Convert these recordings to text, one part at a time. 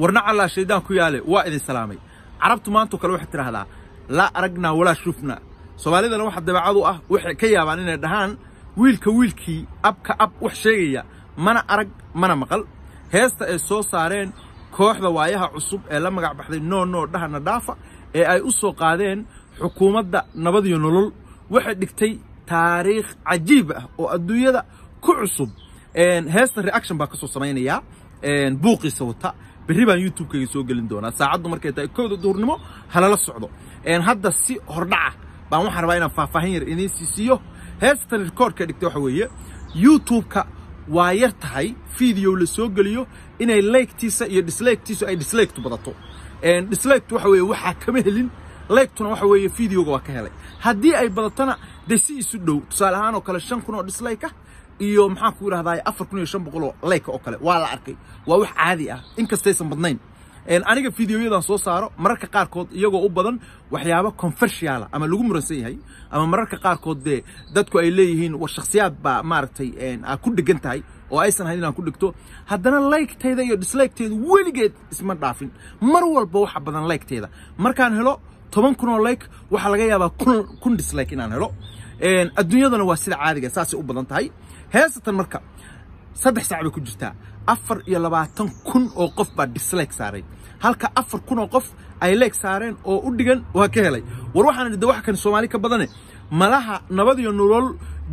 warna callaa shaydaan ku yaale waa idin salaamay carabtu maantoo kale waxay tidhaahdaa laa aragnaa walaa shufna soomaalidana waxa dabeecad u ah waxay ka yaabaan inay dhahaan wiilka wiilkii abka ab wax sheegaya mana arag mana maqal heesta ay soo saareen kooxda waayaha cusub ee la magac baxday noo dhahana dhaafa ee ay u soo qaadeen xukuumadda nabadiyo nolol waxay dhigtay taariikh cajiib ah oo adduunyada ku cusub heesta reaction baa kasoo samaynayaa buuqiisa wata berri baan youtubekayga soo gelin doonaa saacaddu markay tahay kowda duurnimo halala socdo hadda si hordhaca ah baan waxaan rabaa inaan faahfaahin yar idiin siisiiyo heesta rikoorka dhigta waxa weeye youtubeka waa yar tahay video la soo geliyo inay laygtiisa iyo dhislaygtiisu ay dhislaygtu badato dhislaygtu waxa weeye waxaa kama helin laygtuna waxa weeye videoga waa ka helay haddii ay badatona dee si isu dhow tusaale ahaan oo kale shan kun oo dhislayg ah, iyo maxaan ku idhahdaay afar kun iyo shan boqol oo like oo kale waa la arkay waa wax caadi ah inkastaysan badnayn aniga videoyadan soo saaro mararka qaarkood iyagoo u badan waxyaabo confersiala ah ama lagu muransan yahay ama mararka qaarkood dee dadku ay leeyihiin war shakhsiyaad baa maaragtay aad ah, ku dhegan tahay oo aysan ahayn inaan ku dhigto haddana laygtayda iyo dislaygteeda weligeed isma dhaafin mar walba waxa badan laygteeda markaan helo toban kun oo layg waxaa laga yaabaa kun dislike inaan helo adduunyadana waa sida caadiga saasay u badan tahay heesatan marka saddex sac bay ku jirtaa afar iyo labaatan kun oo qof baa disleeg saaray halka afar kun oo qof ay leeg saareen oo u dhigan waa ka helay war waxaan idhi wax kan soomaali ka badane malaha nabad iyo nolol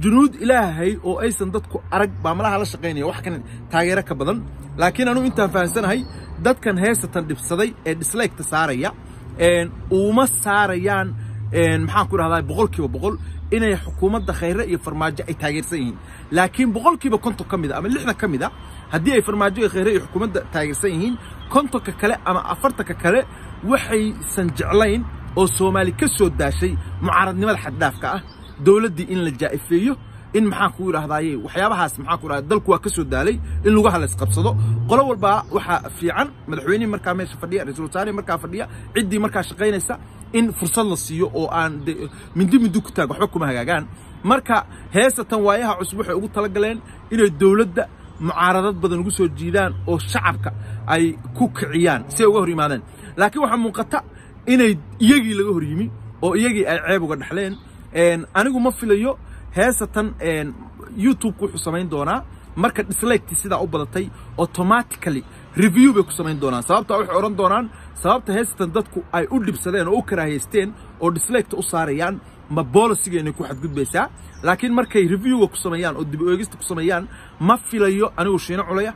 junuud ilaahay oo aysan dadku arag baa malaha la shaqaynaya wax kan taageero ka badan laakiin anuu intaan fahamsanahay dadkan heesatan dhibsaday ee disleegta saaraya uuma saarayaan maxaan ku dhahdaa boqolkiiba boqol inay xukuumadda khayre iyo farmaajo ay taageersan yihiin laakiin boqolkiiba konton ka mid a ah ama lixdan ka mid a ah, haddii ay farmaajo iyo khayre iyo xukuumadda taageersan yihiin kontonka kale ama afartanka kale waxaysan jeclayn oo soomaali ka soo daashay mucaaradnimada xaddhaafka ah dowladdii in la jaa'ifeeyo in maxaan kuu idhaahdaaye waxyaabahaas maxaan ku idhahda dalku waa ka soo daalay in lagu halays qabsado qolo walbaa waxaa fiican madaxweynihii markaa meesha fadhiya ra-iisul wasaarihii markaa fadhiya ciddii markaa shaqaynaysa in fursad la siiyo oo aan mindi mindi ku taag waxba kuma hagaagaan marka heesatan waayaha cusub waxay ugu tala galeen inay dowladda mucaaradad badan ugu soo jiidaan oo shacabka ay ku kiciyaan si ay uga hor yimaadeen laakiin waxaa muuqata inay iyagii laga hor yimi oo iyagii ay ceeb uga dhexleen anigu ma filayo heesatan youtube-ku wuxuu samayn doonaa marka dislike sidaa u badatay automatically review bay ku samayn doonaan sababta waxay odhan doonaan sababta heestan dadku ay u dhibsadeen oo u karaahaysteen oo dislike'ta u saarayaan ma boolisiga inay ku xadgudbaysaa laakiin markay reviewga ku sameeyaan oo dib u ku sameeyaan ma filayo anigu shiino culaya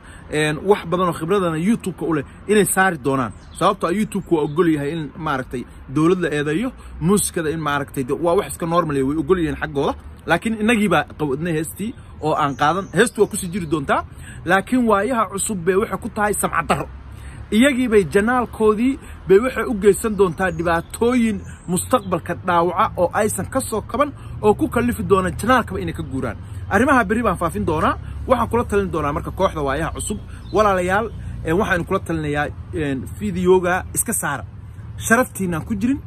wax badanoo oo khibradana youtube-ka u leh inay saari doonaan sababto a youtube-ka waa ogol yahay in maaragtay dowlad la eedeeyo muusikada in maaragtay waa wax iska normal way ogol yihiin xaggooda laakiin innagiibaa baa heestii oo aan qaadan heestu waa kusii jiri doontaa laakiin waayaha cusub bay waxay ku tahay samcadaro iyagiibay janaalkoodii bay waxay u geysan doontaa dhibaatooyin mustaqbalka dhaawaca oo aysan ka soo kaban oo ku kallifi doona janaalkaba inay ka guuraan arrimaha beri baan faafin doonaa waxaan kula talin doonaa marka kooxda waayaha cusub walaalayaal waxaan kula talinayaa fidiyoga iska saara sharaftiinaan ku jirin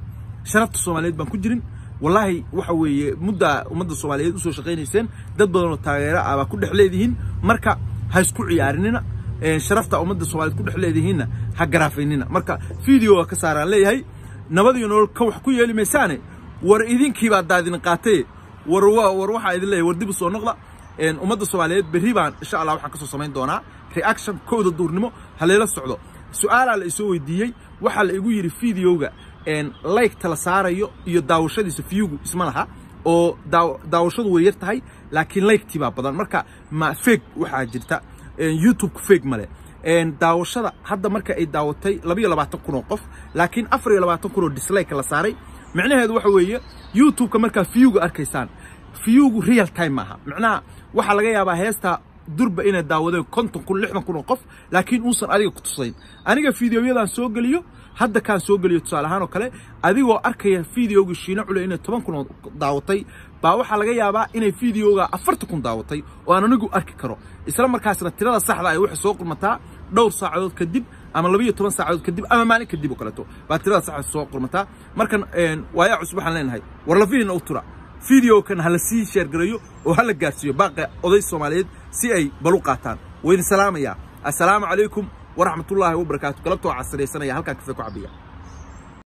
sharafta soomaaliyeed baan ku jirin wallaahi waxa weeye muddaa ummadda soomaaliyeed usoo shaqaynayseen dad badanoo taageera abaa ah ku dhex leedihiin marka ha isku ciyaarinina eh, sharafta ummadda soomaaliyed ku dhex leedihiinna ha garaafaynina marka videoga ka saaraan leeyahay nabadii iyo ka wax ku yeeli maysaane war idinkiibaa daadin qaatee war war waxaa idin leeyahay war dib u soo noqda ummadda soomaaliyeed berri baan insha allah waxaan kasoo samayn doonaa reaction kowda duurnimo ha leela socdo su-aalaa la isoo weydiiyey waxaa la igu yidhi videoga like-ta la saarayo iyo daawashadiisa viewgu isma laha oo daawashadu way yar tahay laakiin like baa badan marka ma feg waxaa jirta youtube-ka feg male daawashada hadda marka ay daawatay labaiyo labaatan kun oo qof laakiin afar iyo labaatan kun oo dislike la saaray micnaheedu waxa weeye youtube-ka markaa viewga arkaysaan viewgu real time maaha macnaha waxaa laga yaabaa heesta durba inay daawadeen konton kun lixdan kun oo qof laakiin uusan adiga ku tusayn aniga fideoyadaan soo geliyo hadda kaan soo geliyo tusaale ahaan oo kale adigoo arkaya fideogii shiino cule inay toban kun oo daawatay baa waxaa laga yaabaa inay fideoga afartan kun daawatay oo aan anigu arki karo isla markaasna tirada saxda ah ay waxay soo qurmataa dhowr saacadood kadib ama laba toban saacadood kadib ama maalin kadib oo kaleeto baa tirada saxda soo qurmataa markan waayaa cusub waxaan leenahay war lafihiina u tura fideokan hala sii sheergareeyo oo hala gaarsiiyo baaqa oday soomaaliyeed si ay bal u qaataan wayna salaamayaa assalaamu calaykum waraxmatullaahi wabarakaatu galabtoo casraysanaya halkaan kafee ku cabaya